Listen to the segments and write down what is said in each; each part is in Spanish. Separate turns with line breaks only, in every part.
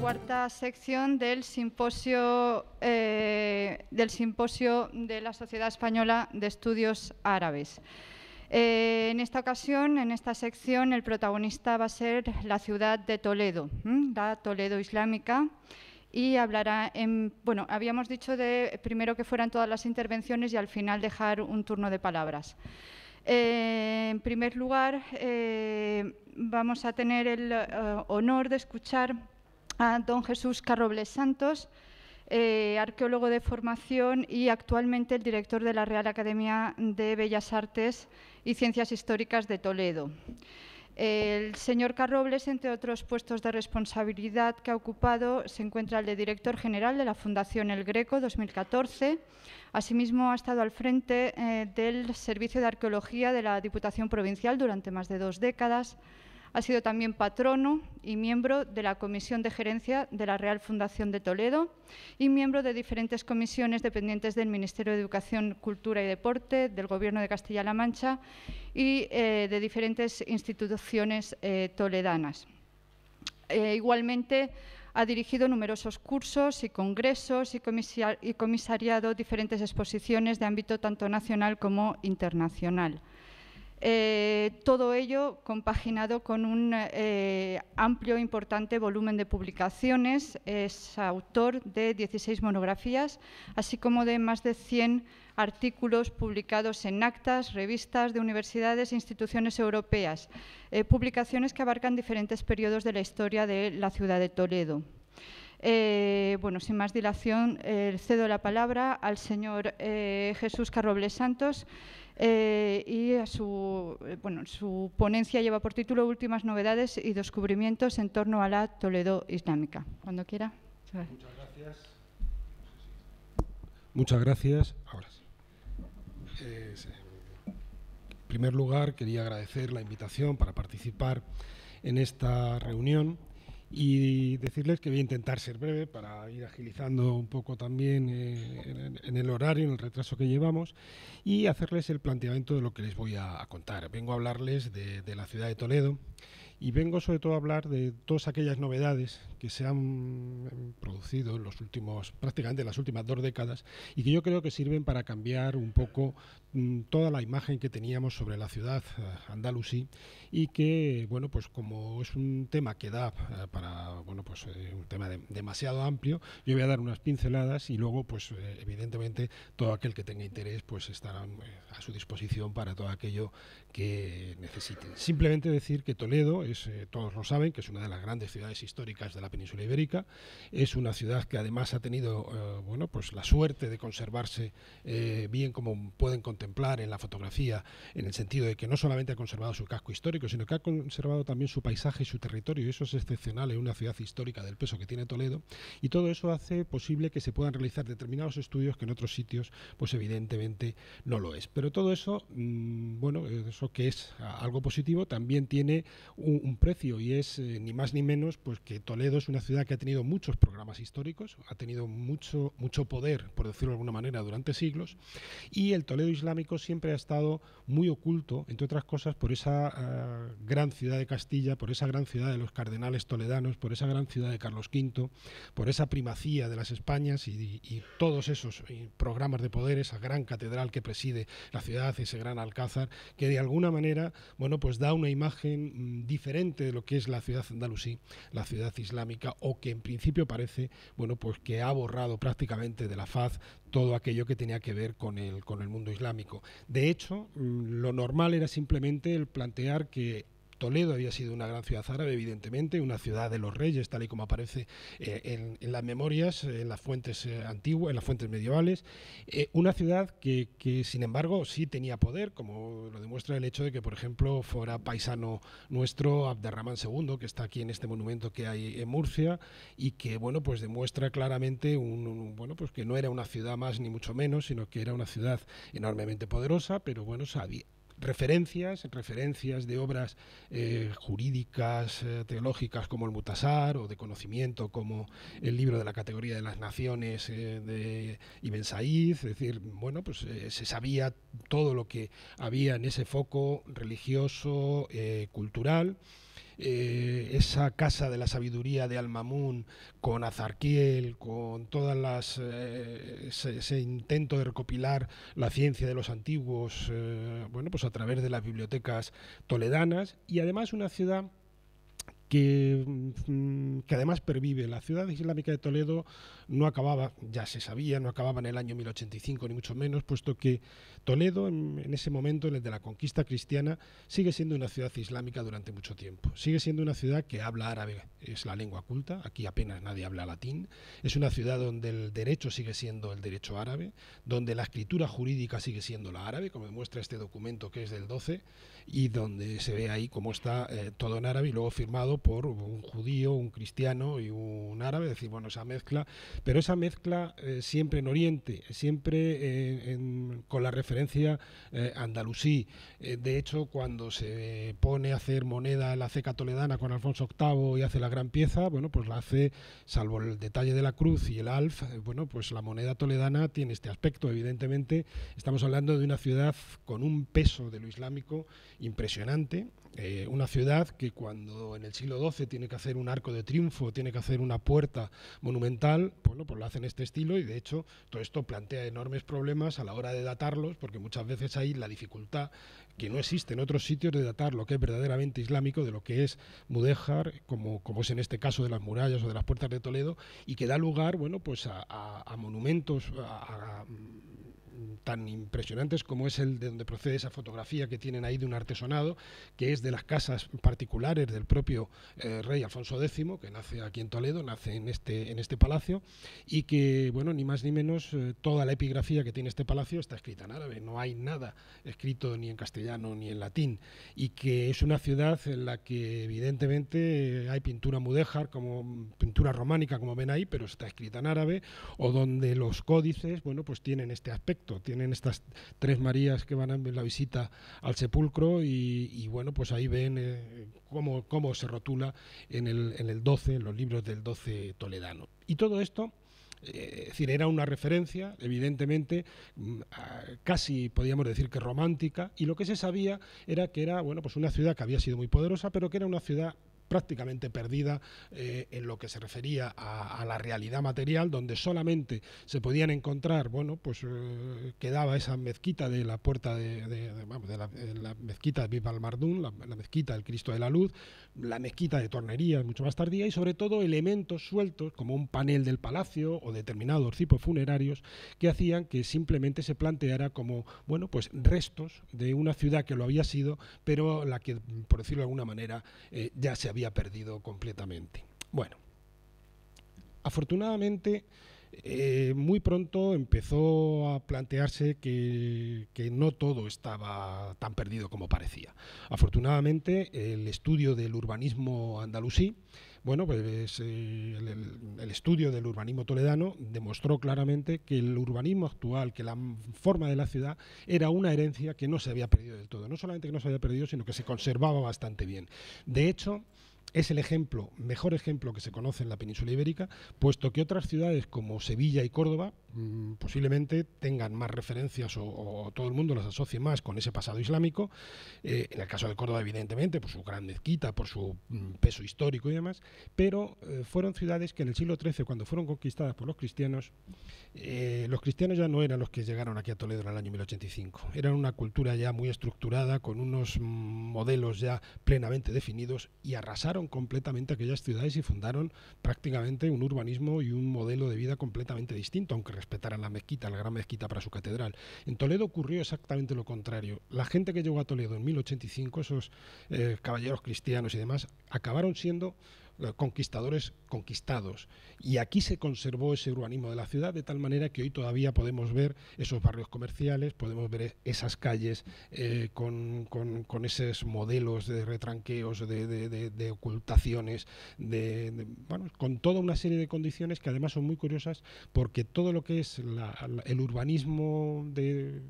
cuarta sección del simposio, eh, del simposio de la Sociedad Española de Estudios Árabes. Eh, en esta ocasión, en esta sección, el protagonista va a ser la ciudad de Toledo, la Toledo Islámica, y hablará en, bueno, habíamos dicho de primero que fueran todas las intervenciones y al final dejar un turno de palabras. Eh, en primer lugar, vamos a tener el honor de escuchar a don Jesús Carrobles Santos, eh, arqueólogo de formación y actualmente el director de la Real Academia de Bellas Artes y Ciencias Históricas de Toledo. El señor Carrobles, entre otros puestos de responsabilidad que ha ocupado, se encuentra el de director general de la Fundación El Greco 2014. Asimismo, ha estado al frente eh, del Servicio de Arqueología de la Diputación Provincial durante más de dos décadas. Ha sido también patrono y miembro de la Comisión de Gerencia de la Real Fundación de Toledo y miembro de diferentes comisiones dependientes del Ministerio de Educación, Cultura y Deporte, del Gobierno de Castilla-La Mancha y eh, de diferentes instituciones eh, toledanas. Eh, igualmente, ha dirigido numerosos cursos y congresos y, comisariado diferentes exposiciones de ámbito tanto nacional como internacional. Eh, todo ello compaginado con un eh, amplio e importante volumen de publicaciones. Es autor de 16 monografías, así como de más de 100 artículos publicados en actas, revistas de universidades e instituciones europeas, eh, publicaciones que abarcan diferentes periodos de la historia de la ciudad de Toledo. bueno, sin más dilación, cedo la palabra al señor Jesús Carrobles Santos, eh, y su, eh, su ponencia lleva por título Últimas novedades y descubrimientos en torno a la Toledo Islámica. Cuando quiera. Muchas
gracias. Muchas gracias. Ahora eh, En primer lugar, quería agradecer la invitación para participar en esta reunión y decirles que voy a intentar ser breve para ir agilizando un poco también eh, en, el horario, en el retraso que llevamos y hacerles el planteamiento de lo que les voy a, contar. Vengo a hablarles de la ciudad de Toledo y vengo sobre todo a hablar de todas aquellas novedades que se han producido en los últimos, prácticamente en las últimas dos décadas, y que yo creo que sirven para cambiar un poco mm, toda la imagen que teníamos sobre la ciudad eh, andalusí y que, bueno, pues como es un tema que da eh, para, bueno, pues eh, un tema demasiado amplio, yo voy a dar unas pinceladas y luego, pues evidentemente, todo aquel que tenga interés, pues estará a su disposición para todo aquello que necesiten. Simplemente decir que Toledo eh, todos lo saben, que es una de las grandes ciudades históricas de la península ibérica. Es una ciudad que además ha tenido eh, bueno, pues la suerte de conservarse eh, bien como pueden contemplar en la fotografía, en el sentido de que no solamente ha conservado su casco histórico, sino que ha conservado también su paisaje y su territorio. Y eso es excepcional en una ciudad histórica del peso que tiene Toledo. Y todo eso hace posible que se puedan realizar determinados estudios que en otros sitios, pues evidentemente no lo es. Pero todo eso, mm, bueno, eso que es algo positivo, también tiene un, un, precio y es eh, ni más ni menos pues que Toledo es una ciudad que ha tenido muchos programas históricos, ha tenido mucho, mucho poder, por decirlo de alguna manera, durante siglos y el Toledo islámico siempre ha estado muy oculto, entre otras cosas, por esa ah, gran ciudad de Castilla, por esa gran ciudad de los cardenales toledanos, por esa gran ciudad de Carlos V, por esa primacía de las Españas y, y todos esos eh, programas de poder, esa gran catedral que preside la ciudad, ese gran alcázar, que de alguna manera, bueno, pues da una imagen diferente mm, de lo que es la ciudad andalusí, la ciudad islámica, o que en principio parece, bueno, pues que ha borrado prácticamente de la faz todo aquello que tenía que ver con el, con el mundo islámico. De hecho, mm, lo normal era simplemente el plantear que Toledo había sido una gran ciudad árabe, evidentemente, una ciudad de los reyes, tal y como aparece eh, en, las memorias, en las fuentes eh, antiguas, en las fuentes medievales. Eh, una ciudad que, sin embargo, sí tenía poder, como lo demuestra el hecho de que, por ejemplo, fuera paisano nuestro Abderramán II, que está aquí en este monumento que hay en Murcia, y que, bueno, pues demuestra claramente bueno, pues que no era una ciudad más ni mucho menos, sino que era una ciudad enormemente poderosa, pero bueno, sabía referencias, referencias de obras eh, jurídicas, eh, teológicas como el Mutasar o de conocimiento como el libro de la categoría de las naciones eh, de Ibn Said, es decir, bueno, pues se sabía todo lo que había en ese foco religioso, cultural. Eh, esa casa de la sabiduría de Almamún, con Azarquiel, con todas las eh, ese, intento de recopilar la ciencia de los antiguos, eh, bueno, pues a través de las bibliotecas toledanas y además una ciudad Mm, que, además pervive. La ciudad islámica de Toledo no acababa, ya se sabía, no acababa en el año 1085, ni mucho menos, puesto que Toledo, en, ese momento, en el de la conquista cristiana, sigue siendo una ciudad islámica durante mucho tiempo. Sigue siendo una ciudad que habla árabe, es la lengua culta, aquí apenas nadie habla latín. Es una ciudad donde el derecho sigue siendo el derecho árabe, donde la escritura jurídica sigue siendo la árabe, como demuestra este documento que es del 12, y donde se ve ahí cómo está eh, todo en árabe y luego firmado por un judío, un cristiano y un árabe, es decir, bueno, esa mezcla, pero esa mezcla eh, siempre en Oriente, siempre eh, con la referencia eh, andalusí. de hecho, cuando se pone a hacer moneda la ceca toledana con Alfonso VIII y hace la gran pieza, bueno, pues la hace, salvo el detalle de la cruz y el alf, bueno, pues la moneda toledana tiene este aspecto, evidentemente, estamos hablando de una ciudad con un peso de lo islámico impresionante, eh, una ciudad que cuando en el siglo XII tiene que hacer un arco de triunfo, tiene que hacer una puerta monumental, pues, pues lo hace en este estilo y de hecho todo esto plantea enormes problemas a la hora de datarlos, porque muchas veces hay la dificultad que no existe en otros sitios de datar lo que es verdaderamente islámico de lo que es Mudéjar, como, como es en este caso de las murallas o de las puertas de Toledo, y que da lugar bueno, pues a, monumentos, a tan impresionantes como es el de donde procede esa fotografía que tienen ahí de un artesonado, que es de las casas particulares del propio eh, rey Alfonso X, que nace aquí en Toledo, nace en este, en este palacio, y que, bueno, ni más ni menos, eh, toda la epigrafía que tiene este palacio está escrita en árabe, no hay nada escrito ni en castellano ni en latín, y que es una ciudad en la que evidentemente hay pintura mudéjar, como pintura románica, como ven ahí, pero está escrita en árabe, o donde los códices, bueno, pues tienen este aspecto, tienen en estas tres Marías que van a la visita al sepulcro y, bueno, pues ahí ven eh, cómo, se rotula en el, en 12, en los libros del 12 toledano. Y todo esto eh, es decir, era una referencia, evidentemente, mm, casi podríamos decir que romántica, y lo que se sabía era que era bueno, pues una ciudad que había sido muy poderosa, pero que era una ciudad prácticamente perdida eh, en lo que se refería a, la realidad material, donde solamente se podían encontrar, bueno, pues eh, quedaba esa mezquita de la puerta de, la, mezquita de Viva Mardún, la, mezquita del Cristo de la Luz, la mezquita de Tornerías, mucho más tardía, y sobre todo elementos sueltos como un panel del palacio o determinados tipos funerarios que hacían que simplemente se planteara como, bueno, pues restos de una ciudad que lo había sido, pero la que, por decirlo de alguna manera, eh, ya se había perdido completamente. Bueno, afortunadamente eh, muy pronto empezó a plantearse que, no todo estaba tan perdido como parecía. Afortunadamente, el estudio del urbanismo andalusí, bueno, pues eh, el, el, estudio del urbanismo toledano demostró claramente que el urbanismo actual, que la forma de la ciudad era una herencia que no se había perdido del todo. No solamente que no se había perdido, sino que se conservaba bastante bien. De hecho, es el ejemplo, mejor ejemplo que se conoce en la península ibérica, puesto que otras ciudades como Sevilla y Córdoba Mm, posiblemente tengan más referencias o, todo el mundo las asocie más con ese pasado islámico. Eh, en el caso de Córdoba, evidentemente, por su gran mezquita, por su mm, peso histórico y demás, pero eh, fueron ciudades que en el siglo XIII, cuando fueron conquistadas por los cristianos, eh, los cristianos ya no eran los que llegaron aquí a Toledo en el año 1085. Eran una cultura ya muy estructurada, con unos mm, modelos ya plenamente definidos y arrasaron completamente aquellas ciudades y fundaron prácticamente un urbanismo y un modelo de vida completamente distinto, aunque respetaran la mezquita, la gran mezquita para su catedral. En Toledo ocurrió exactamente lo contrario. La gente que llegó a Toledo en 1085, esos eh, caballeros cristianos y demás, acabaron siendo conquistadores conquistados. Y aquí se conservó ese urbanismo de la ciudad de tal manera que hoy todavía podemos ver esos barrios comerciales, podemos ver esas calles eh, con, esos modelos de retranqueos, de, ocultaciones, de, con toda una serie de condiciones que además son muy curiosas porque todo lo que es el urbanismo de,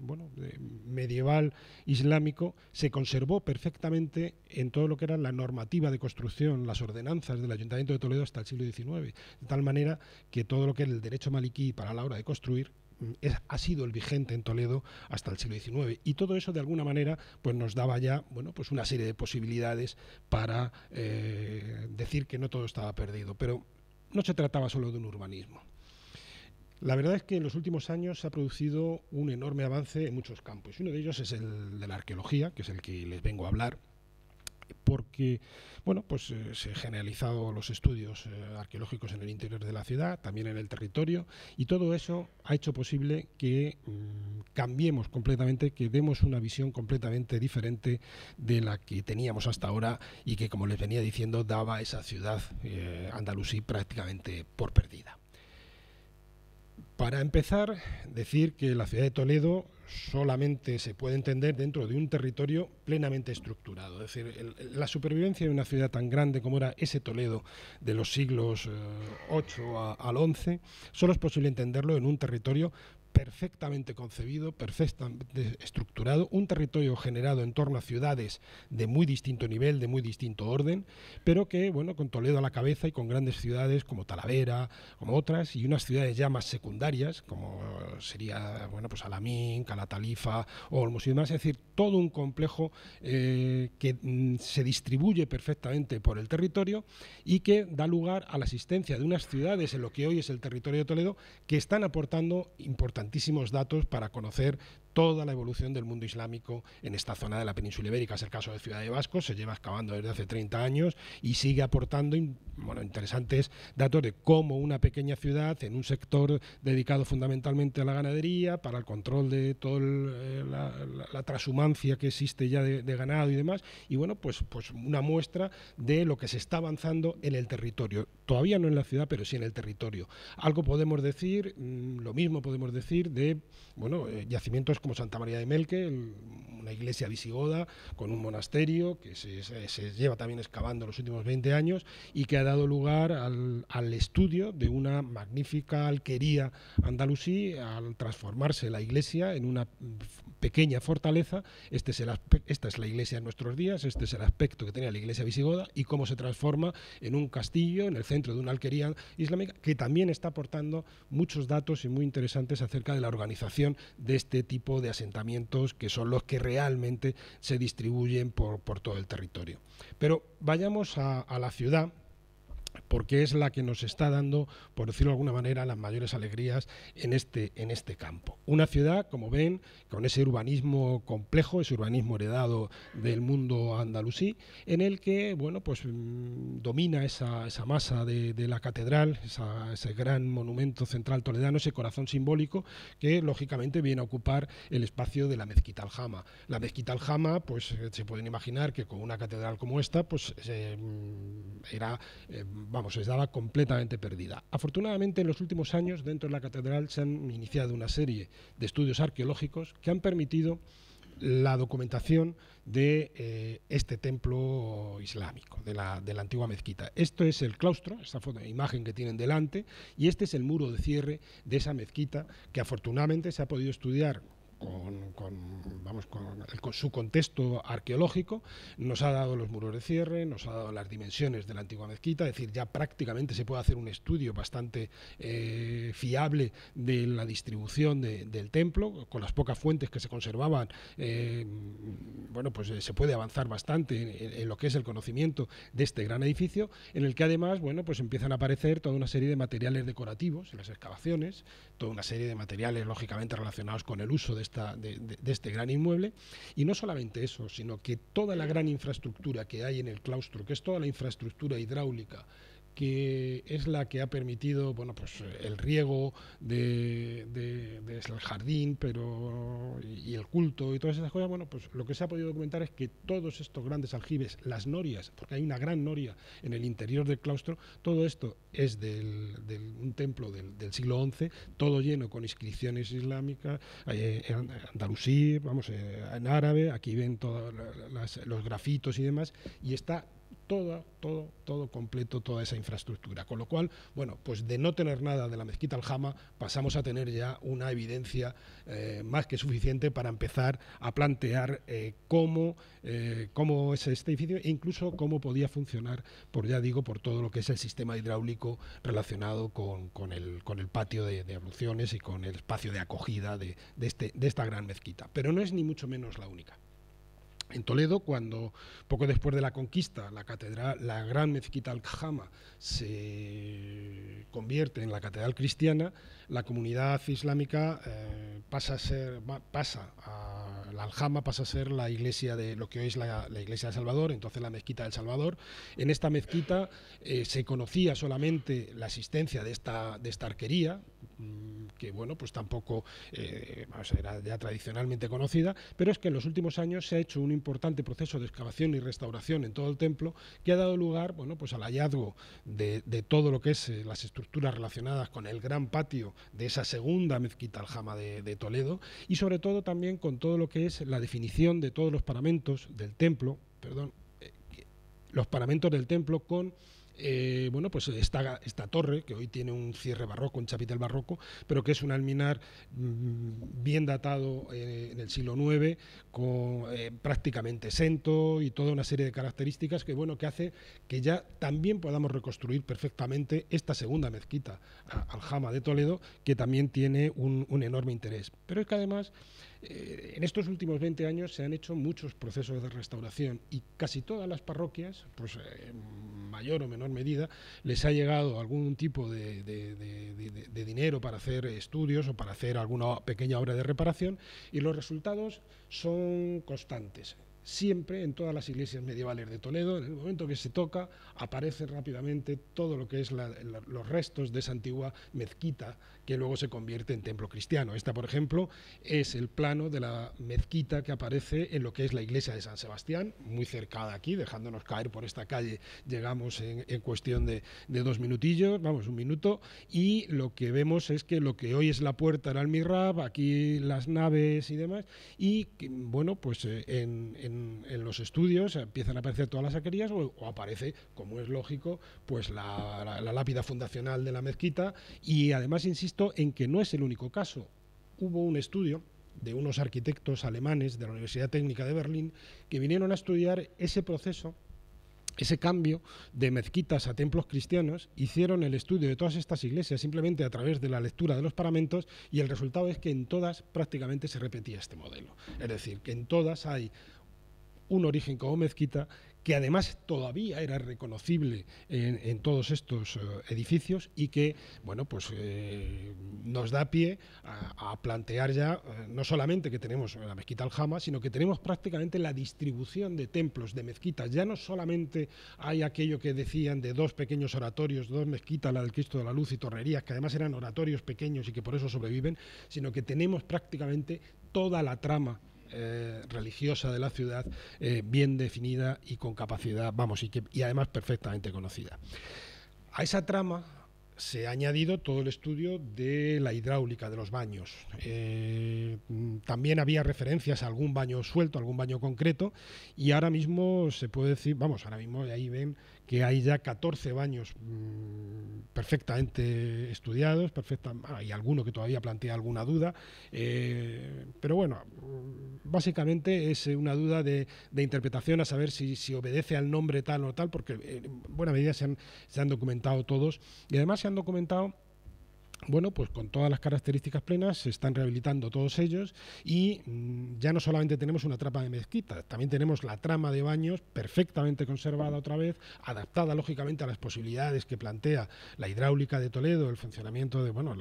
medieval islámico se conservó perfectamente en todo lo que era la normativa de construcción, las ordenanzas del Ayuntamiento de Toledo hasta el siglo XIX, de tal manera que todo lo que era el derecho maliquí para la hora de construir mm, ha sido el vigente en Toledo hasta el siglo XIX. Y todo eso, de alguna manera, pues nos daba ya bueno, pues una serie de posibilidades para eh, decir que no todo estaba perdido. Pero no se trataba solo de un urbanismo. La verdad es que en los últimos años se ha producido un enorme avance en muchos campos. Uno de ellos es el de la arqueología, que es el que les vengo a hablar porque bueno, pues eh, se han generalizado los estudios eh, arqueológicos en el interior de la ciudad, también en el territorio, y todo eso ha hecho posible que mm, cambiemos completamente, que demos una visión completamente diferente de la que teníamos hasta ahora y que, como les venía diciendo, daba esa ciudad eh, andalusí prácticamente por perdida. Para empezar, decir que la ciudad de Toledo solamente se puede entender dentro de un territorio plenamente estructurado. Es decir, la supervivencia de una ciudad tan grande como era ese Toledo de los siglos VIII eh, 8 al 11, solo es posible entenderlo en un territorio perfectamente concebido, perfectamente estructurado, un territorio generado en torno a ciudades de muy distinto nivel, de muy distinto orden, pero que, bueno, con Toledo a la cabeza y con grandes ciudades como Talavera, como otras, y unas ciudades ya más secundarias, como sería, bueno, pues Alamín, Calatalifa, Olmos y demás, es decir, todo un complejo eh, que mm, se distribuye perfectamente por el territorio y que da lugar a la existencia de unas ciudades en lo que hoy es el territorio de Toledo que están aportando importantes importantísimos datos para conocer toda la evolución del mundo islámico en esta zona de la península ibérica. Es el caso de Ciudad de Vasco, se lleva excavando desde hace 30 años y sigue aportando bueno, interesantes datos de cómo una pequeña ciudad en un sector dedicado fundamentalmente a la ganadería, para el control de toda eh, la, la, que existe ya de, ganado y demás, y bueno, pues, pues una muestra de lo que se está avanzando en el territorio. Todavía no en la ciudad, pero sí en el territorio. Algo podemos decir, mm, lo mismo podemos decir de bueno, eh, yacimientos como Santa María de Melque, una iglesia visigoda con un monasterio que se, lleva también excavando los últimos 20 años y que ha dado lugar al, estudio de una magnífica alquería andalusí al transformarse la iglesia en una pequeña fortaleza. Este es el esta es la iglesia de nuestros días, este es el aspecto que tenía la iglesia visigoda y cómo se transforma en un castillo en el centro de una alquería islámica que también está aportando muchos datos y muy interesantes acerca de la organización de este tipo de asentamientos que son los que realmente se distribuyen por, todo el territorio. Pero vayamos a la ciudad porque es la que nos está dando, por decirlo de alguna manera, las mayores alegrías en este, en este campo. Una ciudad, como ven, con ese urbanismo complejo, ese urbanismo heredado del mundo andalusí, en el que bueno, pues, mm, domina esa, masa de, la catedral, ese gran monumento central toledano, ese corazón simbólico, que lógicamente viene a ocupar el espacio de la mezquita Jama. La mezquita aljama, pues eh, se pueden imaginar que con una catedral como esta, pues eh, mm, era... Eh, vamos, les daba completamente perdida. Afortunadamente, en los últimos años, dentro de la catedral se han iniciado una serie de estudios arqueológicos que han permitido la documentación de eh, este templo islámico, de la, antigua mezquita. Esto es el claustro, esa imagen que tienen delante, y este es el muro de cierre de esa mezquita que afortunadamente se ha podido estudiar con, vamos, con, su contexto arqueológico, nos ha dado los muros de cierre, nos ha dado las dimensiones de la antigua mezquita, es decir, ya prácticamente se puede hacer un estudio bastante eh, fiable de la distribución del templo, con las pocas fuentes que se conservaban, eh, bueno, pues eh, se puede avanzar bastante en, lo que es el conocimiento de este gran edificio, en el que además, bueno, pues empiezan a aparecer toda una serie de materiales decorativos en las excavaciones, toda una serie de materiales lógicamente relacionados con el uso de este de este gran inmueble. Y no solamente eso, sino que toda la gran infraestructura que hay en el claustro, que es toda la infraestructura hidráulica, que es la que ha permitido bueno, pues, el riego del de, jardín pero, y el culto y todas esas cosas. Bueno, pues lo que se ha podido documentar es que todos estos grandes aljibes, las norias, porque hay una gran noria en el interior del claustro, todo esto es de un templo del, siglo XI, todo lleno con inscripciones islámicas, eh, andalusí, vamos, eh, en árabe, aquí ven todos los grafitos y demás, y está todo, todo, todo completo, toda esa infraestructura. Con lo cual, bueno, pues de no tener nada de la mezquita Aljama pasamos a tener ya una evidencia eh, más que suficiente para empezar a plantear eh, cómo, eh, cómo es este edificio e incluso cómo podía funcionar, por ya digo, por todo lo que es el sistema hidráulico relacionado con, con, el, patio de, de, abluciones y con el espacio de acogida de, este, de esta gran mezquita. Pero no es ni mucho menos la única en Toledo, cuando poco después de la conquista, la catedral, la gran mezquita al se convierte en la catedral cristiana, la comunidad islámica eh, pasa a ser, pasa a, la aljama pasa a ser la iglesia de lo que hoy es la, iglesia de Salvador, entonces la mezquita del Salvador. En esta mezquita eh, se conocía solamente la existencia de esta, de esta arquería, mm, que bueno, pues tampoco eh, era ya tradicionalmente conocida, pero es que en los últimos años se ha hecho un importante proceso de excavación y restauración en todo el templo que ha dado lugar bueno, pues al hallazgo de, todo lo que es las estructuras relacionadas con el gran patio de esa segunda mezquita aljama de, de Toledo y sobre todo también con todo lo que es la definición de todos los paramentos del templo, perdón, eh, los paramentos del templo con eh, bueno, pues esta, torre, que hoy tiene un cierre barroco, un chapitel barroco, pero que es un alminar mm, bien datado eh, en el siglo IX, con, eh, prácticamente sento y toda una serie de características que, bueno, que hace que ya también podamos reconstruir perfectamente esta segunda mezquita, Aljama de Toledo, que también tiene un, un enorme interés. Pero es que además eh, en estos últimos 20 años se han hecho muchos procesos de restauración y casi todas las parroquias, pues en mayor o menor medida, les ha llegado algún tipo de dinero para hacer estudios o para hacer alguna pequeña obra de reparación y los resultados son constantes siempre en todas las iglesias medievales de Toledo, en el momento que se toca, aparece rápidamente todo lo que es los restos de esa antigua mezquita que luego se convierte en templo cristiano. Esta, por ejemplo, es el plano de la mezquita que aparece en lo que es la iglesia de San Sebastián, muy cercada aquí, dejándonos caer por esta calle. Llegamos en, cuestión de, dos minutillos, vamos, un minuto, y lo que vemos es que lo que hoy es la puerta del el aquí las naves y demás, y bueno, pues eh, en en, los estudios, empiezan a aparecer todas las saquerías o, aparece, como es lógico, pues la, la lápida fundacional de la mezquita y además insisto en que no es el único caso. Hubo un estudio de unos arquitectos alemanes de la Universidad Técnica de Berlín que vinieron a estudiar ese proceso ese cambio de mezquitas a templos cristianos, hicieron el estudio de todas estas iglesias simplemente a través de la lectura de los paramentos y el resultado es que en todas prácticamente se repetía este modelo. Es decir, que en todas hay un origen como mezquita que además todavía era reconocible en, todos estos eh, edificios y que bueno pues eh, nos da pie a, plantear ya eh, no solamente que tenemos la mezquita al sino que tenemos prácticamente la distribución de templos de mezquitas ya no solamente hay aquello que decían de dos pequeños oratorios dos mezquitas la del Cristo de la Luz y Torrerías que además eran oratorios pequeños y que por eso sobreviven sino que tenemos prácticamente toda la trama eh, religiosa de la ciudad eh, bien definida y con capacidad, vamos, y, que, además perfectamente conocida. A esa trama se ha añadido todo el estudio de la hidráulica de los baños. Eh, también había referencias a algún baño suelto, algún baño concreto, y ahora mismo se puede decir, vamos, ahora mismo ahí ven que hay ya 14 baños mm, perfectamente estudiados, perfecta, hay alguno que todavía plantea alguna duda, eh, pero bueno, mm, básicamente es eh, una duda de, interpretación a saber si, obedece al nombre tal o tal, porque en buena medida se se han documentado todos y además se han documentado bueno, pues con todas las características plenas se están rehabilitando todos ellos y mm, ya no solamente tenemos una trapa de mezquita, también tenemos la trama de baños perfectamente conservada otra vez, adaptada lógicamente a las posibilidades que plantea la hidráulica de Toledo, el funcionamiento de bueno,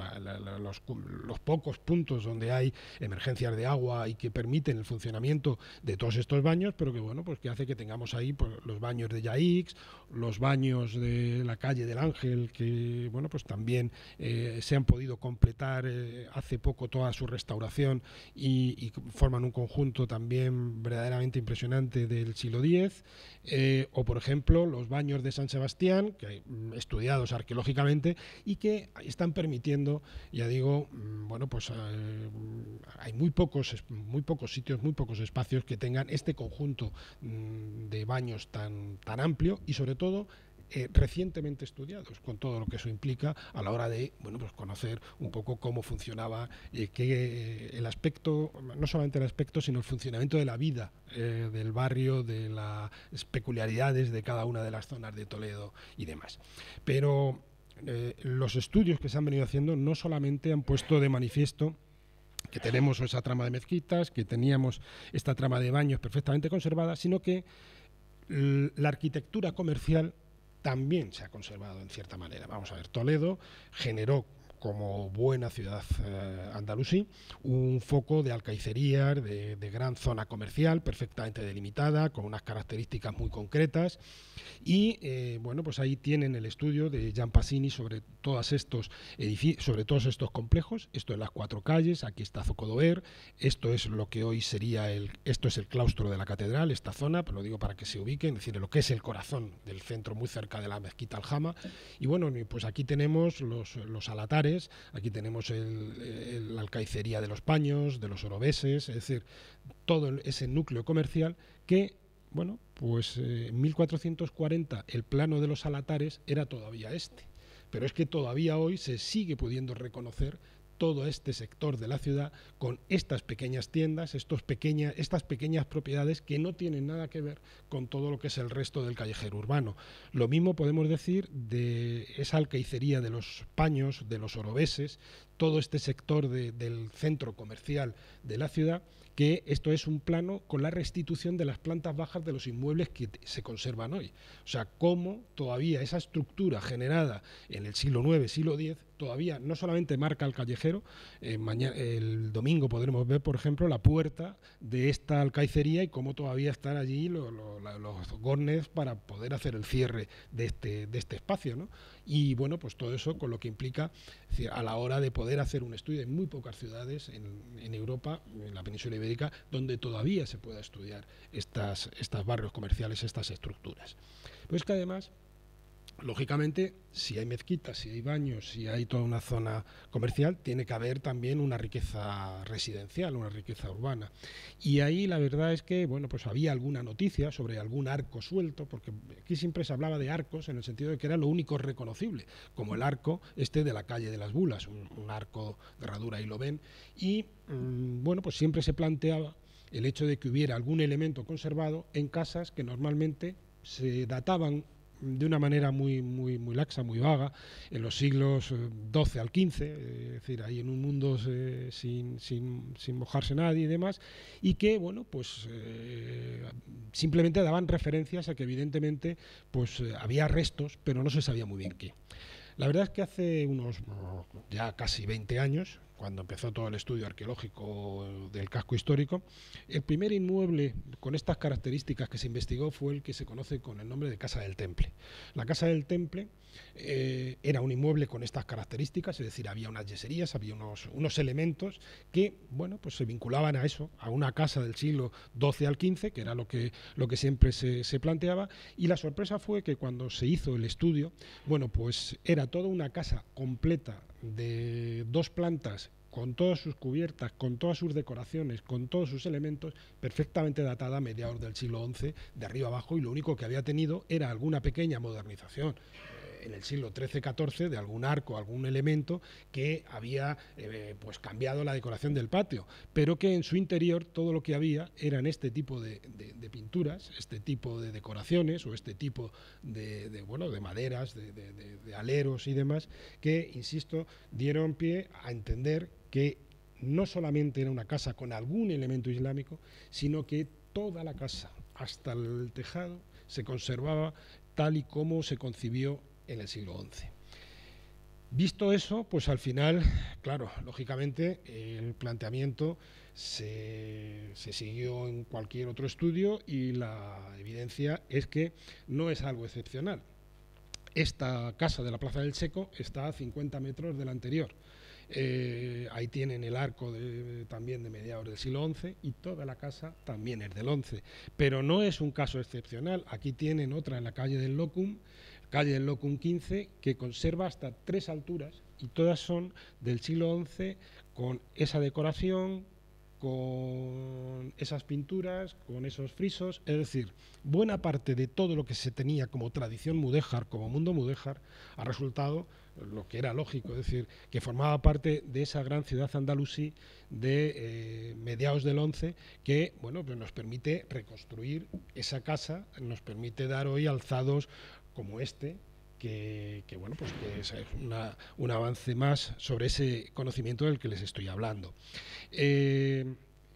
los, pocos puntos donde hay emergencias de agua y que permiten el funcionamiento de todos estos baños, pero que bueno, pues que hace que tengamos ahí pues, los baños de Yaix, los baños de la calle del Ángel, que bueno, pues también eh, se han podido completar eh, hace poco toda su restauración y, forman un conjunto también verdaderamente impresionante del siglo X, eh, o por ejemplo los baños de San Sebastián, que hay mm, estudiados arqueológicamente y que están permitiendo, ya digo, mm, bueno, pues eh, hay muy pocos, muy pocos sitios, muy pocos espacios que tengan este conjunto mm, de baños tan, tan amplio y sobre todo eh, recientemente estudiados, con todo lo que eso implica a la hora de bueno, pues conocer un poco cómo funcionaba eh, eh, el aspecto, no solamente el aspecto, sino el funcionamiento de la vida del barrio, de las peculiaridades de cada una de las zonas de Toledo y demás. Pero los estudios que se han venido haciendo no solamente han puesto de manifiesto que tenemos esa trama de mezquitas, que teníamos esta trama de baños perfectamente conservada, sino que la arquitectura comercial también se ha conservado en cierta manera. Vamos a ver, Toledo generó como buena ciudad eh, andalusí, un foco de alcaicerías, de, gran zona comercial, perfectamente delimitada, con unas características muy concretas. Y eh, bueno, pues ahí tienen el estudio de Gian sobre, todas estos sobre todos estos complejos. Esto es las cuatro calles, aquí está Zocodover, esto es lo que hoy sería el, esto es el claustro de la catedral, esta zona, pero lo digo para que se ubiquen, es decir, lo que es el corazón del centro, muy cerca de la mezquita Aljama. Y bueno, pues aquí tenemos los, los alatares aquí tenemos la alcaicería de los Paños, de los Orobeses, es decir, todo ese núcleo comercial que, bueno, pues eh, en 1440 el plano de los alatares era todavía este. Pero es que todavía hoy se sigue pudiendo reconocer todo este sector de la ciudad con estas pequeñas tiendas, estos pequeñas estas pequeñas propiedades que no tienen nada que ver con todo lo que es el resto del callejero urbano. Lo mismo podemos decir de esa alcaicería de los paños, de los Oroveses, todo este sector del centro comercial de la ciudad, que esto es un plano con la restitución de las plantas bajas de los inmuebles que se conservan hoy. O sea, cómo todavía esa estructura generada en el siglo IX, siglo X, todavía no solamente marca el callejero, eh, mañana, el domingo podremos ver, por ejemplo, la puerta de esta alcaicería y cómo todavía están allí los, los, para poder hacer el cierre de este, de este espacio. ¿no? Y bueno, pues todo eso con lo que implica a la hora de poder hacer un estudio. en muy pocas ciudades en, Europa, en la península ibérica, donde todavía se pueda estudiar estas, estas barrios comerciales, estas estructuras. pues que además Lógicamente, si hay mezquitas, si hay baños, si hay toda una zona comercial, tiene que haber también una riqueza residencial, una riqueza urbana. Y ahí la verdad es que, bueno, pues había alguna noticia sobre algún arco suelto, porque aquí siempre se hablaba de arcos en el sentido de que era lo único reconocible, como el arco este de la calle de las Bulas, un, arco de herradura y lo ven. Y, mm, bueno, pues siempre se planteaba el hecho de que hubiera algún elemento conservado en casas que normalmente se databan de una manera muy, muy, muy laxa, muy vaga, en los siglos XII eh, al XV, eh, es decir, ahí en un mundo eh, sin, sin, mojarse nadie y demás, y que, bueno, pues simplemente daban referencias a que evidentemente pues había restos, pero no se sabía muy bien qué. La verdad es que hace unos ya casi 20 años, cuando empezó todo el estudio arqueológico del casco histórico, el primer inmueble con estas características que se investigó fue el que se conoce con el nombre de Casa del Temple. La Casa del Temple eh, era un inmueble con estas características, es decir, había unas yeserías, había unos, unos elementos que, bueno, pues se vinculaban a eso, a una casa del siglo XII al XV, que era lo que, lo que siempre se, se planteaba, y la sorpresa fue que cuando se hizo el estudio, bueno, pues era toda una casa completa de dos plantas con todas sus cubiertas, con todas sus decoraciones, con todos sus elementos, perfectamente datada a mediados del siglo XI, de arriba abajo, y lo único que había tenido era alguna pequeña modernización en el siglo XIII-XIV de algún arco, algún elemento que había eh, pues cambiado la decoración del patio, pero que en su interior todo lo que había eran este tipo de, pinturas, este tipo de decoraciones o este tipo de, bueno, de maderas, de aleros y demás, que, insisto, dieron pie a entender que no solamente era una casa con algún elemento islámico, sino que toda la casa, hasta el tejado, se conservaba tal y como se concibió en el siglo XI. Visto eso, pues al final, claro, lógicamente el planteamiento se, siguió en cualquier otro estudio y la evidencia es que no es algo excepcional. Esta casa de la Plaza del Checo está a 50 metros de la anterior. Eh, ahí tienen el arco también de mediados del siglo XI y toda la casa también es del XI. Pero no es un caso excepcional. Aquí tienen otra en la calle del Locum calle del Locum 15, que conserva hasta tres alturas y todas son del siglo XI con esa decoración, con esas pinturas, con esos frisos. Es decir, buena parte de todo lo que se tenía como tradición mudéjar, como mundo mudéjar, ha resultado lo que era lógico, es decir, que formaba parte de esa gran ciudad andalusí de eh, mediados del XI, que bueno, pues nos permite reconstruir esa casa, nos permite dar hoy alzados como este, que, bueno, pues que es un avance más sobre ese conocimiento del que les estoy hablando. Eh,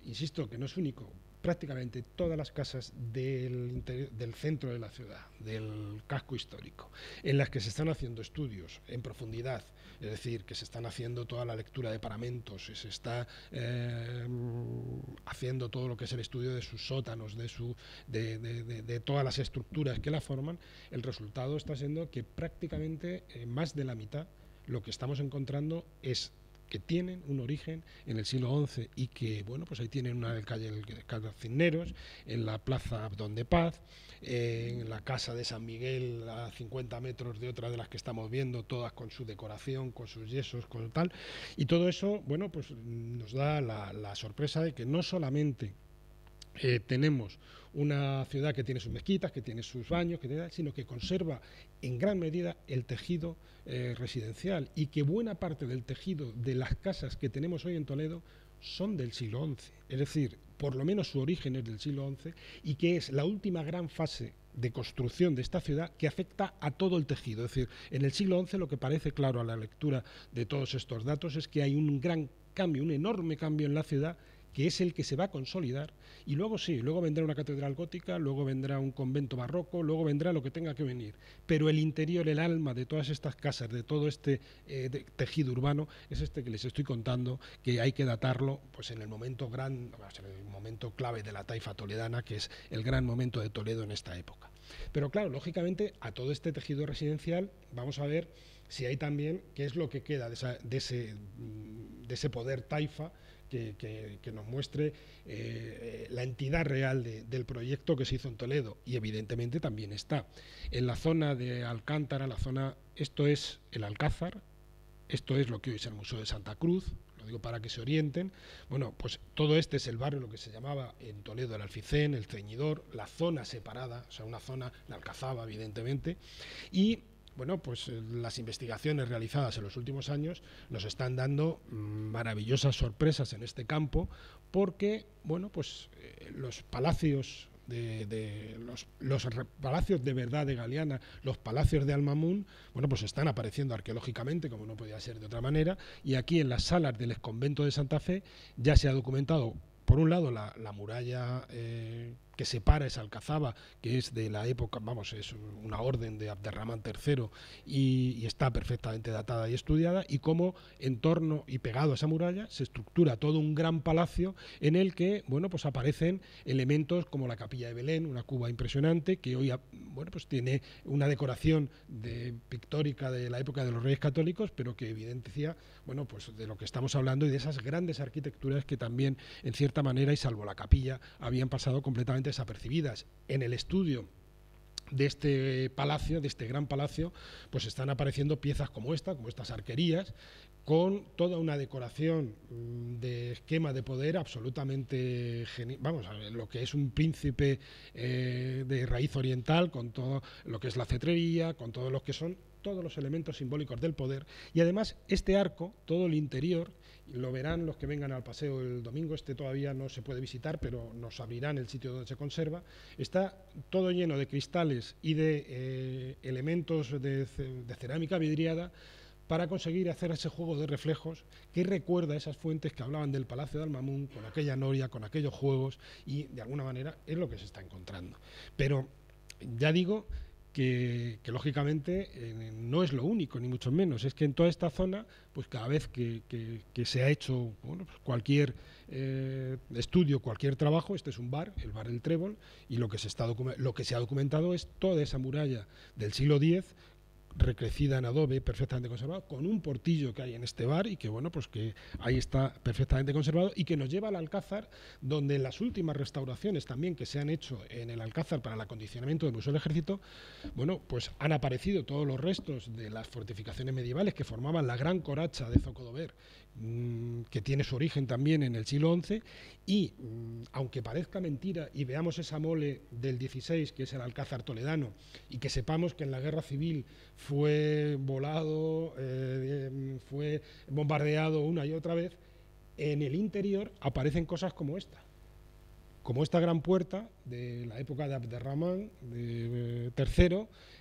insisto que no es único. Prácticamente todas las casas del centro de la ciudad, del casco histórico, en las que se están haciendo estudios en profundidad es decir, que se están haciendo toda la lectura de paramentos, se está eh, haciendo todo lo que es el estudio de sus sótanos, de, su, de, todas las estructuras que la forman, el resultado está siendo que prácticamente eh, más de la mitad lo que estamos encontrando es que tienen un origen en el siglo XI y que, bueno, pues ahí tienen una del calle de en la plaza Abdón de Paz, en la casa de San Miguel a 50 metros de otra de las que estamos viendo, todas con su decoración, con sus yesos, con tal. Y todo eso, bueno, pues nos da la sorpresa de que no solamente eh, tenemos una ciudad que tiene sus mezquitas, que tiene sus baños, que tiene, sino que conserva en gran medida el tejido eh, residencial y que buena parte del tejido de las casas que tenemos hoy en Toledo son del siglo XI, es decir, por lo menos su origen es del siglo XI y que es la última gran fase de construcción de esta ciudad que afecta a todo el tejido. Es decir, en el siglo XI lo que parece claro a la lectura de todos estos datos es que hay un gran cambio, un enorme cambio en la ciudad que es el que se va a consolidar, y luego sí, luego vendrá una catedral gótica, luego vendrá un convento barroco, luego vendrá lo que tenga que venir, pero el interior, el alma de todas estas casas, de todo este eh, tejido urbano, es este que les estoy contando, que hay que datarlo pues, en el momento gran, el momento clave de la taifa toledana, que es el gran momento de Toledo en esta época. Pero claro, lógicamente a todo este tejido residencial vamos a ver si hay también qué es lo que queda de ese poder taifa que, nos muestre eh, la entidad real del proyecto que se hizo en Toledo. Y evidentemente también está. En la zona de Alcántara, la zona, esto es el Alcázar, esto es lo que hoy es el Museo de Santa Cruz, lo digo para que se orienten. Bueno, pues todo este es el barrio, lo que se llamaba en Toledo el Alficén, el Ceñidor, la zona separada, o sea, una zona, la Alcazaba, evidentemente, y bueno, pues eh, las investigaciones realizadas en los últimos años nos están dando mm, maravillosas sorpresas en este campo porque, bueno, pues eh, los palacios de, los, palacios de verdad de Galeana, los palacios de Almamún, bueno, pues están apareciendo arqueológicamente, como no podía ser de otra manera, y aquí en las salas del convento de Santa Fe ya se ha documentado, por un lado, la, muralla eh, que separa esa alcazaba, que es de la época, vamos, es una orden de Abderramán III y, está perfectamente datada y estudiada, y cómo en torno y pegado a esa muralla se estructura todo un gran palacio en el que, bueno, pues aparecen elementos como la capilla de Belén, una cuba impresionante que hoy, bueno, pues tiene una decoración de, pictórica de la época de los reyes católicos, pero que evidencia, bueno, pues de lo que estamos hablando y de esas grandes arquitecturas que también, en cierta manera, y salvo la capilla, habían pasado completamente desapercibidas. En el estudio de este palacio, de este gran palacio, pues están apareciendo piezas como esta, como estas arquerías, con toda una decoración mm, de esquema de poder absolutamente genial. Vamos, a ver, lo que es un príncipe eh, de raíz oriental, con todo lo que es la cetrería, con todo lo que son todos los elementos simbólicos del poder. Y además, este arco, todo el interior, lo verán los que vengan al paseo el domingo, este todavía no se puede visitar, pero nos abrirán el sitio donde se conserva. Está todo lleno de cristales y de eh, elementos de, cerámica vidriada para conseguir hacer ese juego de reflejos que recuerda esas fuentes que hablaban del Palacio de Almamún, con aquella noria, con aquellos juegos, y de alguna manera es lo que se está encontrando. Pero ya digo que, lógicamente eh, no es lo único, ni mucho menos. Es que en toda esta zona, pues cada vez que, se ha hecho pues cualquier eh, estudio, cualquier trabajo, este es un bar, el bar del Trébol, y lo que, se lo que se ha documentado es toda esa muralla del siglo X recrecida en adobe, perfectamente conservado, con un portillo que hay en este bar y que bueno, pues que ahí está perfectamente conservado y que nos lleva al Alcázar, donde en las últimas restauraciones también que se han hecho en el Alcázar para el acondicionamiento del Museo del Ejército, bueno, pues han aparecido todos los restos de las fortificaciones medievales que formaban la gran coracha de Zocodover, mm, que tiene su origen también en el siglo XI y mm, aunque parezca mentira y veamos esa mole del XVI... que es el Alcázar toledano y que sepamos que en la Guerra Civil fue volado, eh, em, fue bombardeado una y otra vez, en el interior aparecen cosas como esta, como esta gran puerta de la época de Abderrahman III eh,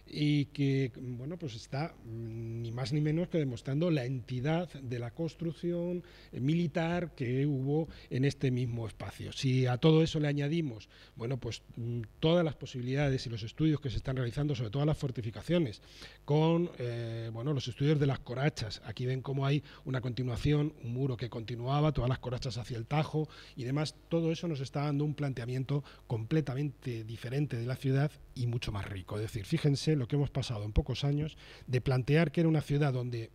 y que bueno pues está mm, ni más ni menos que demostrando la entidad de la construcción eh, militar que hubo en este mismo espacio. Si a todo eso le añadimos bueno pues mm, todas las posibilidades y los estudios que se están realizando sobre todas las fortificaciones con eh, bueno los estudios de las corachas aquí ven cómo hay una continuación un muro que continuaba todas las corachas hacia el Tajo y demás todo eso nos está dando un planteamiento completamente diferente de la ciudad y mucho más rico. Es decir, fíjense lo que hemos pasado en pocos años de plantear que era una ciudad donde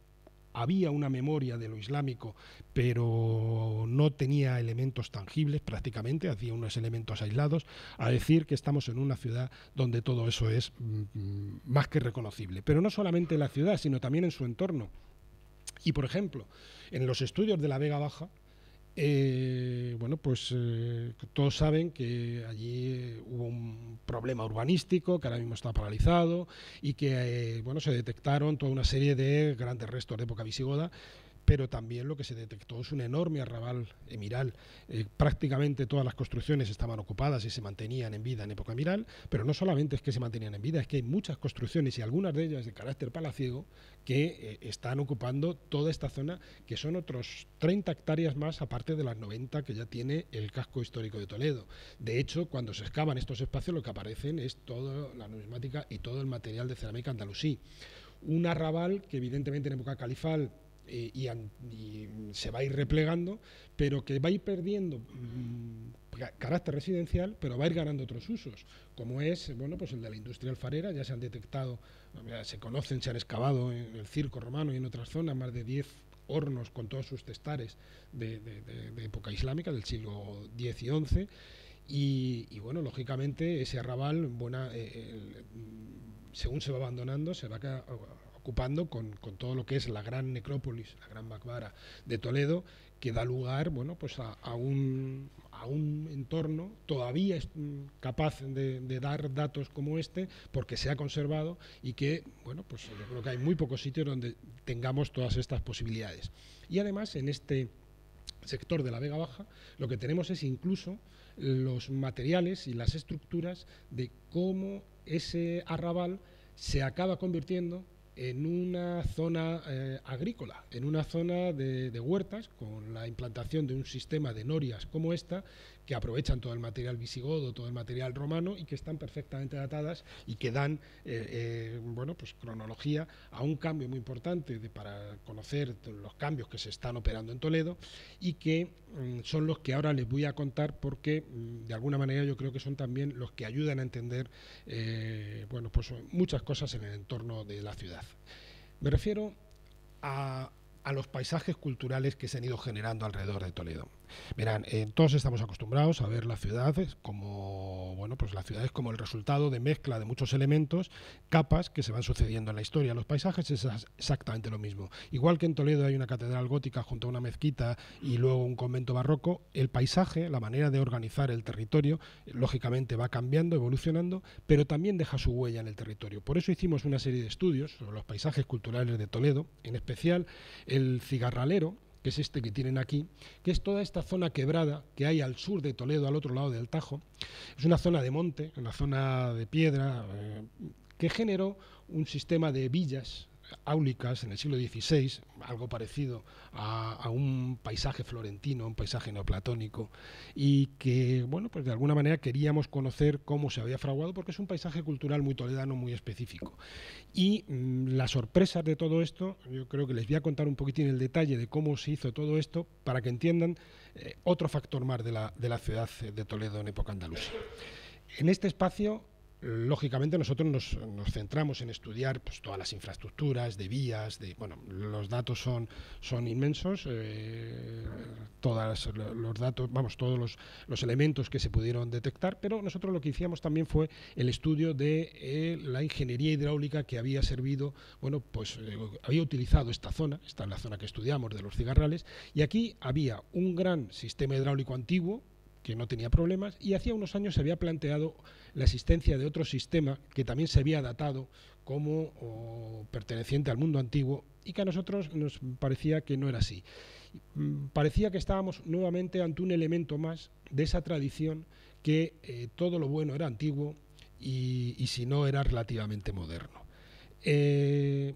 había una memoria de lo islámico, pero no tenía elementos tangibles prácticamente, hacía unos elementos aislados, a decir que estamos en una ciudad donde todo eso es mm, más que reconocible. Pero no solamente en la ciudad, sino también en su entorno. Y por ejemplo, en los estudios de la Vega Baja, eh, bueno, pues eh, todos saben que allí eh, hubo un problema urbanístico que ahora mismo está paralizado y que bueno, se detectaron toda una serie de grandes restos de época visigoda pero también lo que se detectó es un enorme arrabal emiral. Eh, prácticamente todas las construcciones estaban ocupadas y se mantenían en vida en época emiral, pero no solamente es que se mantenían en vida, es que hay muchas construcciones y algunas de ellas de carácter palaciego que eh, están ocupando toda esta zona, que son otros 30 hectáreas más aparte de las 90 que ya tiene el casco histórico de Toledo. De hecho, cuando se excavan estos espacios lo que aparecen es toda la numismática y todo el material de cerámica andalusí. Un arrabal que evidentemente en época califal eh, y, se va a ir replegando, pero que va a ir perdiendo mm, carácter residencial, pero va a ir ganando otros usos, como es bueno, pues el de la industria alfarera, ya se han detectado, se conocen, se han excavado en el circo romano y en otras zonas más de 10 hornos con todos sus testares de, época islámica, del siglo X y XI, y, bueno, lógicamente ese arrabal, buena, eh, eh, mm, según se va abandonando, se va a ocupando con, todo lo que es la gran necrópolis, la gran Macbara de Toledo, que da lugar bueno, pues a, un, entorno todavía mm, capaz de, dar datos como este, porque se ha conservado y que, bueno, pues yo creo que hay muy pocos sitios donde tengamos todas estas posibilidades. Y además, en este sector de la Vega Baja, lo que tenemos es incluso los materiales y las estructuras de cómo ese arrabal se acaba convirtiendo en una zona eh, agrícola, en una zona de, huertas, con la implantación de un sistema de norias como esta, que aprovechan todo el material visigodo, todo el material romano y que están perfectamente datadas y que dan eh, eh, bueno, pues cronología a un cambio muy importante para conocer los cambios que se están operando en Toledo y que mm, son los que ahora les voy a contar porque mm, de alguna manera yo creo que son también los que ayudan a entender eh, bueno, pues muchas cosas en el entorno de la ciudad. Me refiero a los paisajes culturales que se han ido generando alrededor de Toledo. Verán, eh, todos estamos acostumbrados a ver las ciudades eh, como, bueno, pues las ciudades como el resultado de mezcla de muchos elementos, capas que se van sucediendo en la historia. Los paisajes es exactamente lo mismo. Igual que en Toledo hay una catedral gótica junto a una mezquita y luego un convento barroco, el paisaje, la manera de organizar el territorio, eh, lógicamente va cambiando, evolucionando, pero también deja su huella en el territorio. Por eso hicimos una serie de estudios sobre los paisajes culturales de Toledo, en especial el cigarralero, que es este que tienen aquí, que es toda esta zona quebrada que hay al sur de Toledo, al otro lado del Tajo. Es una zona de monte, una zona de piedra, eh, que generó un sistema de villas áulicas en el siglo XVI, algo parecido a, un paisaje florentino, un paisaje neoplatónico, y que, bueno, pues de alguna manera queríamos conocer cómo se había fraguado, porque es un paisaje cultural muy toledano, muy específico. Y mm, las sorpresas de todo esto, yo creo que les voy a contar un poquitín el detalle de cómo se hizo todo esto, para que entiendan eh, otro factor más de la, de la ciudad de Toledo en época andaluza. En este espacio lógicamente nosotros nos, centramos en estudiar pues, todas las infraestructuras de vías, de bueno, los datos son, son inmensos, eh, los datos, vamos, todos los, elementos que se pudieron detectar, pero nosotros lo que hicimos también fue el estudio de eh, la ingeniería hidráulica que había servido, bueno, pues eh, había utilizado esta zona, esta es la zona que estudiamos de los cigarrales, y aquí había un gran sistema hidráulico antiguo, que no tenía problemas, y hacía unos años se había planteado la existencia de otro sistema que también se había datado como perteneciente al mundo antiguo y que a nosotros nos parecía que no era así. Parecía que estábamos nuevamente ante un elemento más de esa tradición que eh, todo lo bueno era antiguo y, si no era relativamente moderno. Eh,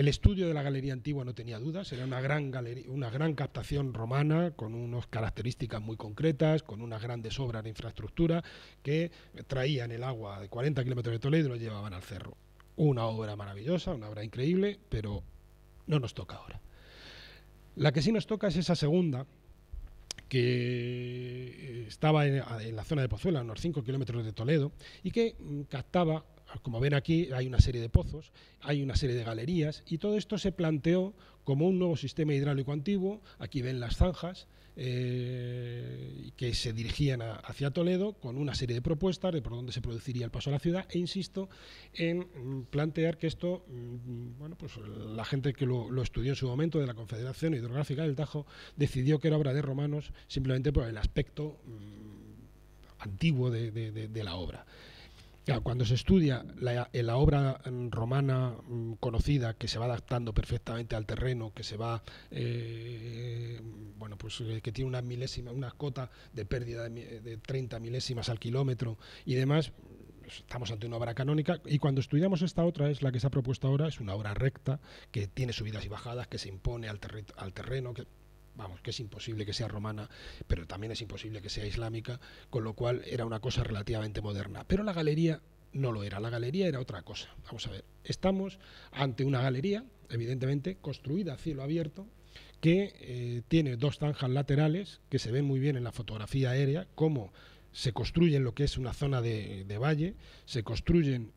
el estudio de la galería antigua no tenía dudas, era una gran, una gran captación romana con unas características muy concretas, con unas grandes obras de infraestructura que traían el agua de 40 kilómetros de Toledo y lo llevaban al cerro. Una obra maravillosa, una obra increíble, pero no nos toca ahora. La que sí nos toca es esa segunda, que estaba en, la zona de Pozuela, a unos 5 kilómetros de Toledo, y que mm, captaba como ven aquí, hay una serie de pozos, hay una serie de galerías y todo esto se planteó como un nuevo sistema hidráulico antiguo. Aquí ven las zanjas eh, que se dirigían hacia Toledo con una serie de propuestas de por dónde se produciría el paso a la ciudad e insisto en mm, plantear que esto, mm, bueno, pues la gente que lo, estudió en su momento de la Confederación Hidrográfica del Tajo decidió que era obra de romanos simplemente por el aspecto mm, antiguo de, la obra cuando se estudia la, obra mm, romana mm, conocida que se va adaptando perfectamente al terreno, que se va, eh, bueno, pues eh, que tiene una milésima, unas cota de pérdida de, de 30 milésimas al kilómetro y demás, estamos ante una obra canónica y cuando estudiamos esta otra es la que se ha propuesto ahora, es una obra recta que tiene subidas y bajadas, que se impone al, terreno, al terreno que vamos, que es imposible que sea romana, pero también es imposible que sea islámica, con lo cual era una cosa relativamente moderna. Pero la galería no lo era, la galería era otra cosa. Vamos a ver, estamos ante una galería, evidentemente, construida a cielo abierto, que eh, tiene dos zanjas laterales que se ven muy bien en la fotografía aérea, cómo se construyen lo que es una zona de, de valle, se construyen,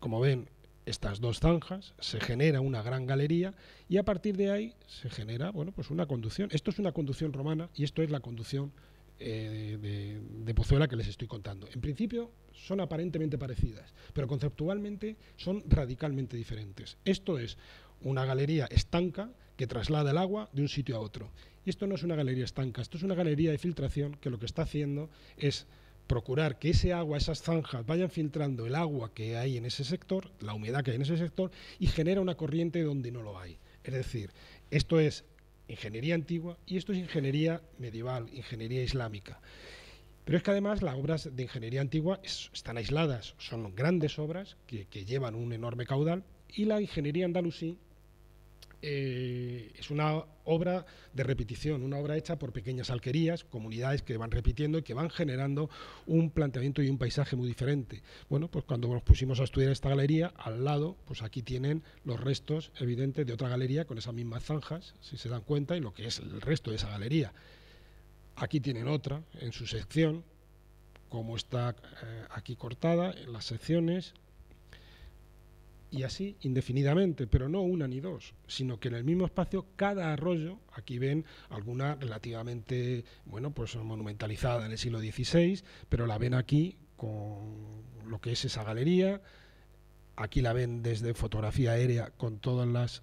como ven, estas dos zanjas, se genera una gran galería y a partir de ahí se genera bueno, pues una conducción. Esto es una conducción romana y esto es la conducción eh, de, de, Pozuela que les estoy contando. En principio son aparentemente parecidas, pero conceptualmente son radicalmente diferentes. Esto es una galería estanca que traslada el agua de un sitio a otro. Y esto no es una galería estanca, esto es una galería de filtración que lo que está haciendo es procurar que ese agua, esas zanjas, vayan filtrando el agua que hay en ese sector, la humedad que hay en ese sector, y genera una corriente donde no lo hay. Es decir, esto es ingeniería antigua y esto es ingeniería medieval, ingeniería islámica. Pero es que además las obras de ingeniería antigua están aisladas, son grandes obras que, que llevan un enorme caudal y la ingeniería andalusí eh, es una obra de repetición, una obra hecha por pequeñas alquerías, comunidades que van repitiendo y que van generando un planteamiento y un paisaje muy diferente. Bueno, pues cuando nos pusimos a estudiar esta galería, al lado, pues aquí tienen los restos evidentes de otra galería con esas mismas zanjas, si se dan cuenta, y lo que es el resto de esa galería. Aquí tienen otra en su sección, como está eh, aquí cortada, en las secciones, y así indefinidamente, pero no una ni dos, sino que en el mismo espacio cada arroyo, aquí ven alguna relativamente, bueno, pues monumentalizada en el siglo XVI, pero la ven aquí con lo que es esa galería, aquí la ven desde fotografía aérea con todos los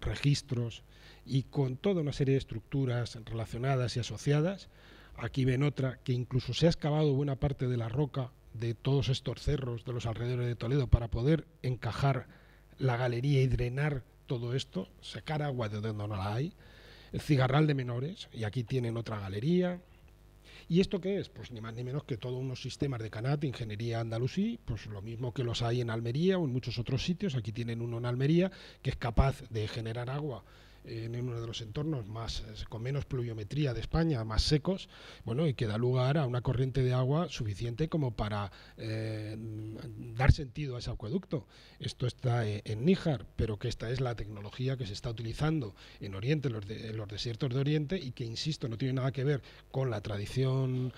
registros y con toda una serie de estructuras relacionadas y asociadas, aquí ven otra que incluso se ha excavado buena parte de la roca de todos estos cerros de los alrededores de Toledo para poder encajar la galería y drenar todo esto, sacar agua de donde no la hay, el cigarral de menores, y aquí tienen otra galería. ¿Y esto qué es? Pues ni más ni menos que todos unos sistemas de canate, ingeniería andalusí, pues lo mismo que los hay en Almería o en muchos otros sitios, aquí tienen uno en Almería que es capaz de generar agua en uno de los entornos más eh, con menos pluviometría de España, más secos, bueno, y que da lugar a una corriente de agua suficiente como para eh, dar sentido a ese acueducto. Esto está eh, en Níjar, pero que esta es la tecnología que se está utilizando en Oriente, los los desiertos de Oriente, y que, insisto, no tiene nada que ver con la tradición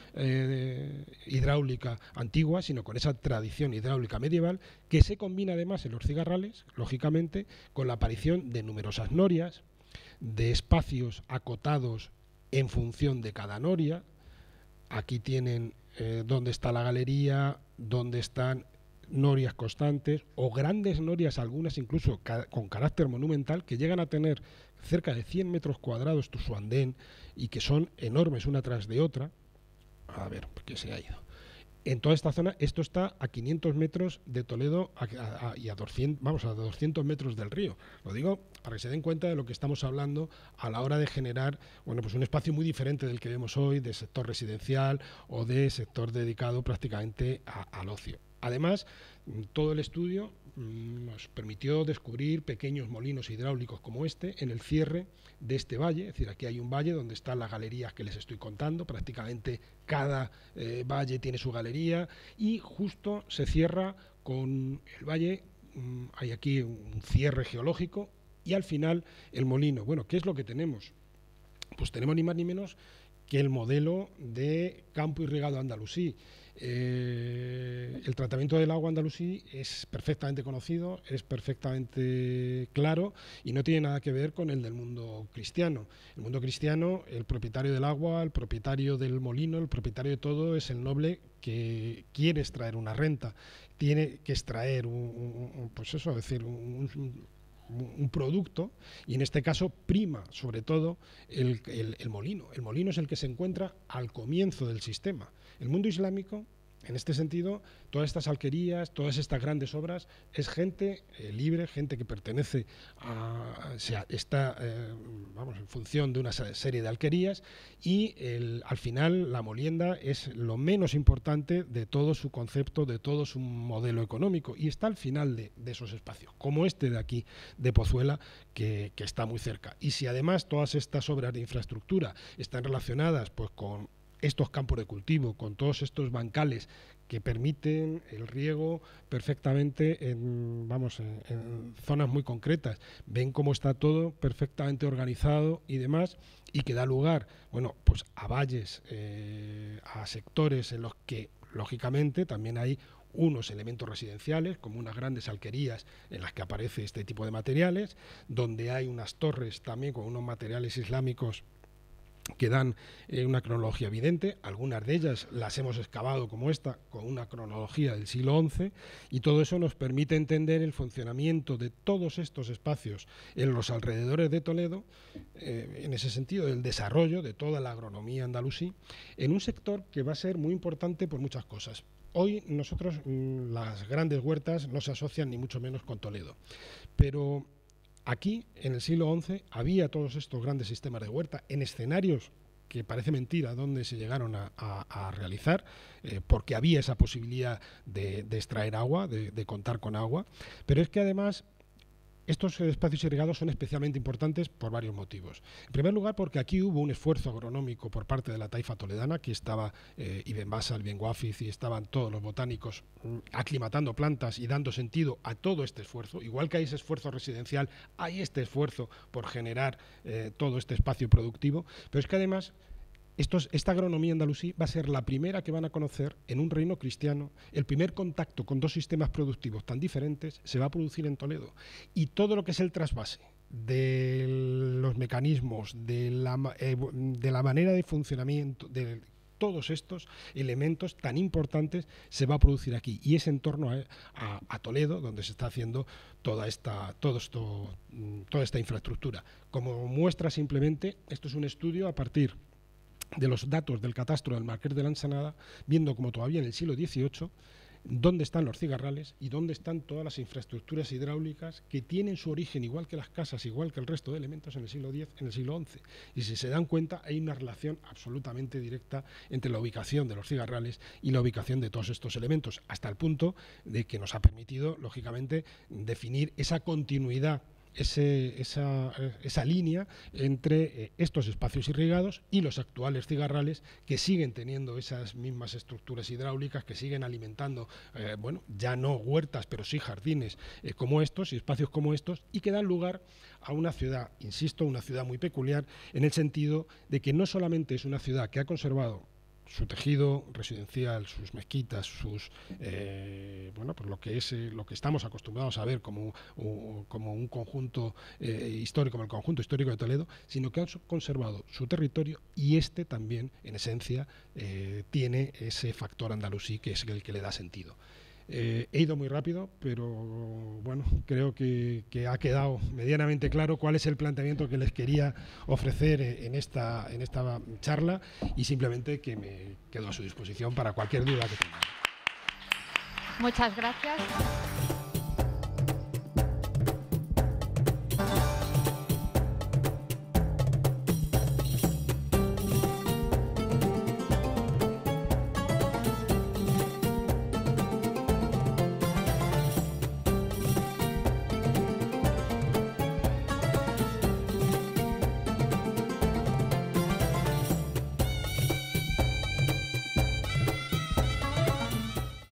hidráulica antigua, sino con esa tradición hidráulica medieval, que se combina además en los cigarrales, lógicamente, con la aparición de numerosas norias, de espacios acotados en función de cada noria. Aquí tienen donde eh, dónde está la galería, dónde están norias constantes o grandes norias, algunas incluso con carácter monumental, que llegan a tener cerca de 100 metros cuadrados tu su andén y que son enormes una tras de otra. A ver, ¿por qué se ha ido? en toda esta zona, esto está a 500 metros de Toledo y a 200, vamos, a 200 metros del río. Lo digo para que se den cuenta de lo que estamos hablando a la hora de generar, bueno, pues un espacio muy diferente del que vemos hoy, de sector residencial o de sector dedicado prácticamente al ocio. Además, todo el estudio mm, nos permitió descubrir pequeños molinos hidráulicos como este en el cierre de este valle. Es decir, aquí hay un valle donde están las galerías que les estoy contando. Prácticamente cada eh, valle tiene su galería y justo se cierra con el valle. Mm, hay aquí un cierre geológico y al final el molino. Bueno, ¿qué es lo que tenemos? Pues tenemos ni más ni menos que el modelo de campo irrigado andalusí. Eh, el tratamiento del agua andalusí es perfectamente conocido, es perfectamente claro y no tiene nada que ver con el del mundo cristiano. El mundo cristiano, el propietario del agua, el propietario del molino, el propietario de todo es el noble que quiere extraer una renta, tiene que extraer un, pues eso, decir, un, producto y en este caso prima sobre todo el, molino. El molino es el que se encuentra al comienzo del sistema. El mundo islámico, en este sentido, todas estas alquerías, todas estas grandes obras, es gente eh, libre, gente que pertenece a, o sea, está eh, vamos, en función de una serie de alquerías y al final la molienda es lo menos importante de todo su concepto, de todo su modelo económico y está al final de, esos espacios, como este de aquí, de Pozuela, que, que, está muy cerca. Y si además todas estas obras de infraestructura están relacionadas pues, con estos campos de cultivo, con todos estos bancales que permiten el riego perfectamente en, vamos, en, zonas muy concretas. Ven cómo está todo perfectamente organizado y demás, y que da lugar, bueno, pues a valles, eh, a sectores en los que, lógicamente, también hay unos elementos residenciales, como unas grandes alquerías en las que aparece este tipo de materiales, donde hay unas torres también con unos materiales islámicos que dan eh, una cronología evidente, algunas de ellas las hemos excavado como esta, con una cronología del siglo XI, y todo eso nos permite entender el funcionamiento de todos estos espacios en los alrededores de Toledo, eh, en ese sentido, el desarrollo de toda la agronomía andalusí, en un sector que va a ser muy importante por muchas cosas. Hoy nosotros mm, las grandes huertas no se asocian ni mucho menos con Toledo, pero Aquí, en el siglo XI, había todos estos grandes sistemas de huerta en escenarios que parece mentira donde se llegaron a, realizar, eh, porque había esa posibilidad de, extraer agua, de, de, contar con agua, pero es que además estos eh, espacios irrigados son especialmente importantes por varios motivos. En primer lugar, porque aquí hubo un esfuerzo agronómico por parte de la taifa toledana, que estaba eh, Ibn Basa, Guafiz, y estaban todos los botánicos mm, aclimatando plantas y dando sentido a todo este esfuerzo. Igual que hay ese esfuerzo residencial, hay este esfuerzo por generar eh, todo este espacio productivo, pero es que además esta agronomía andalusí va a ser la primera que van a conocer en un reino cristiano. El primer contacto con dos sistemas productivos tan diferentes se va a producir en Toledo. Y todo lo que es el trasvase de los mecanismos, de la, eh, de la manera de funcionamiento, de todos estos elementos tan importantes se va a producir aquí. Y es en torno a, Toledo donde se está haciendo toda esta, todo esto, mm, toda esta infraestructura. Como muestra simplemente, esto es un estudio a partir de los datos del catastro del Marqués de la Ensenada, viendo como todavía en el siglo XVIII dónde están los cigarrales y dónde están todas las infraestructuras hidráulicas que tienen su origen, igual que las casas, igual que el resto de elementos, en el siglo X, en el siglo XI. Y si se dan cuenta, hay una relación absolutamente directa entre la ubicación de los cigarrales y la ubicación de todos estos elementos, hasta el punto de que nos ha permitido, lógicamente, definir esa continuidad esa, línea entre eh, estos espacios irrigados y los actuales cigarrales que siguen teniendo esas mismas estructuras hidráulicas, que siguen alimentando, eh, bueno, ya no huertas, pero sí jardines eh, como estos y espacios como estos, y que dan lugar a una ciudad, insisto, una ciudad muy peculiar, en el sentido de que no solamente es una ciudad que ha conservado su tejido residencial, sus mezquitas, sus eh, bueno, pues lo que es eh, lo que estamos acostumbrados a ver como, como un conjunto eh, histórico, como el conjunto histórico de Toledo, sino que han conservado su territorio y este también, en esencia, tiene ese factor andalusí que es el que le da sentido. Eh, he ido muy rápido, pero bueno, creo que, ha quedado medianamente claro cuál es el planteamiento que les quería ofrecer en esta, en esta charla y simplemente que me quedo a su disposición para cualquier duda que tengan.
Muchas gracias.